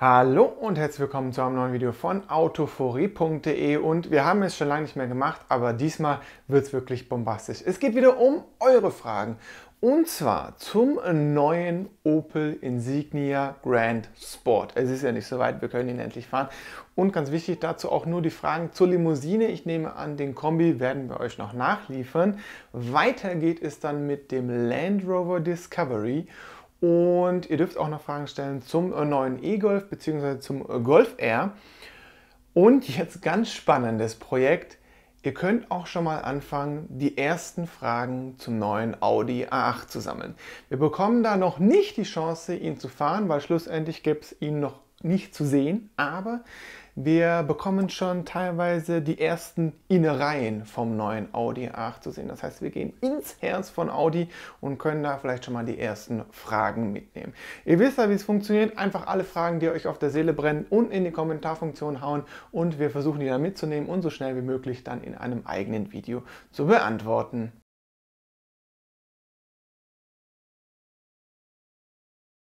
Hallo und herzlich willkommen zu einem neuen Video von autophorie.de und wir haben es schon lange nicht mehr gemacht, aber diesmal wird es wirklich bombastisch. Es geht wieder um eure Fragen und zwar zum neuen Opel Insignia Grand Sport. Es ist ja nicht so weit, wir können ihn endlich fahren. Und ganz wichtig dazu auch nur die Fragen zur Limousine. Ich nehme an, den Kombi werden wir euch noch nachliefern. Weiter geht es dann mit dem Land Rover Discovery und ihr dürft auch noch Fragen stellen zum neuen E-Golf bzw. zum Golf Air. Und jetzt ganz spannendes Projekt. Ihr könnt auch schon mal anfangen, die ersten Fragen zum neuen Audi A8 zu sammeln. Wir bekommen da noch nicht die Chance, ihn zu fahren, weil schlussendlich gibt es ihn noch nicht zu sehen, aber wir bekommen schon teilweise die ersten Innereien vom neuen Audi A8 zu sehen. Das heißt, wir gehen ins Herz von Audi und können da vielleicht schon mal die ersten Fragen mitnehmen. Ihr wisst ja, wie es funktioniert. Einfach alle Fragen, die euch auf der Seele brennen, unten in die Kommentarfunktion hauen und wir versuchen die dann mitzunehmen und so schnell wie möglich dann in einem eigenen Video zu beantworten.